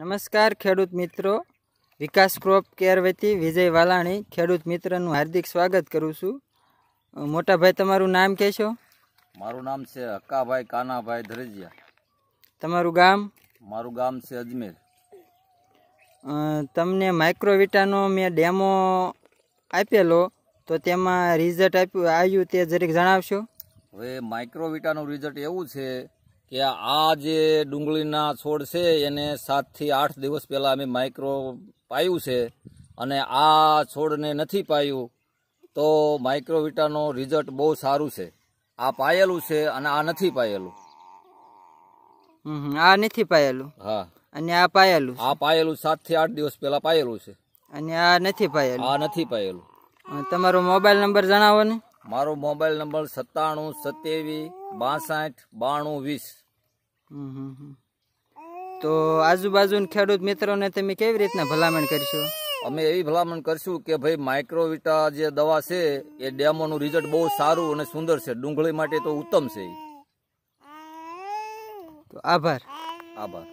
નમસ્કાર ખેડૂત મિત્રો વિકાસ ક્રોપ કેર વતી વિજય વાલાણી ખેડૂત મિત્રનું હાર્દિક સ્વાગત કરું છું મોટાભાઈ તમારું નામ કહેશો મારું નામ છે હક્કાભાઈ કાનાભાઈ ધરેજિયા તમારું ગામ મારું ગામ છે અજમેર તમને માઇક્રોવિટાનો મેં ડેમો આપેલો તો તેમાં રિઝલ્ટ આપ્યું આવ્યું તે જરીક જણાવશો હવે માઇક્રોવિટાનું રિઝલ્ટ એવું છે કે આ જે ડુંગળીના છોડ છે એને સાતથી આઠ દિવસ પહેલાં અમે માઇક્રો પાયું છે અને આ છોડને નથી પાયું તો માઇક્રોવિટાનો રિઝલ્ટ બહુ સારું છે આ પાયેલું છે અને આ નથી પાયેલું આ નથી પાયેલું હા અને આ પાયેલું આ પાયેલું સાતથી આઠ દિવસ પહેલાં પાયેલું છે અને આ નથી પાયેલું આ નથી પાયેલું તમારો મોબાઈલ નંબર જણાવો ને મારો મોબાઈલ નંબર સત્તાણું સત્યાવીસ બાસઠ બાણું વીસ તો આજુબાજુના ખેડૂત મિત્રોને તમે કેવી રીતના ભલામણ કરશો અમે એવી ભલામણ કરશું કે ભાઈ માઇક્રોવિટા જે દવા છે એ ડેમોનું રિઝલ્ટ બહુ સારું અને સુંદર છે ડુંગળી માટે તો ઉત્તમ છે આભાર આભાર